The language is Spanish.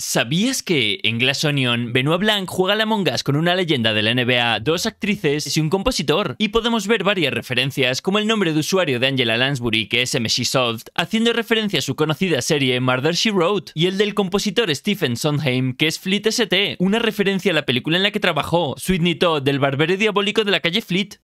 ¿Sabías que en Glass Onion, Benoit Blanc juega la mongas con una leyenda de la NBA, dos actrices y un compositor? Y podemos ver varias referencias, como el nombre de usuario de Angela Lansbury, que es M.C. Soft, haciendo referencia a su conocida serie Murder She Wrote, y el del compositor Stephen Sondheim, que es Fleet ST, una referencia a la película en la que trabajó, Sweet Todd, del barbero diabólico de la calle Fleet.